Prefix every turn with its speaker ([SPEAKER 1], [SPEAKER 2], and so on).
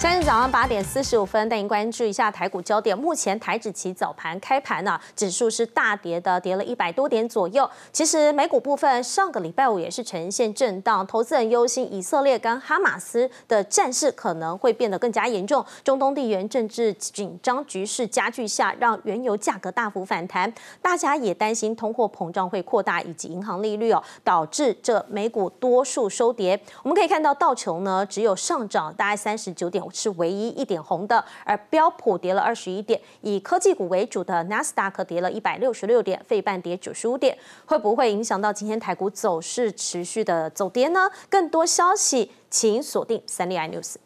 [SPEAKER 1] 今天早上八点四十五分，带您关注一下台股焦点。目前台指期早盘开盘呢，指数是大跌的，跌了一百多点左右。其实美股部分上个礼拜五也是呈现震荡，投资人忧心以色列跟哈马斯的战事可能会变得更加严重，中东地缘政治紧张局势加剧下，让原油价格大幅反弹。大家也担心通货膨胀会扩大，以及银行利率哦，导致这美股多数收跌。我们可以看到道琼呢只有上涨大概三十九点。是唯一一点红的，而标普跌了二十一点，以科技股为主的纳斯达克跌了一百六十六点，费半跌九十五点，会不会影响到今天台股走势持续的走跌呢？更多消息，请锁定三立 i news。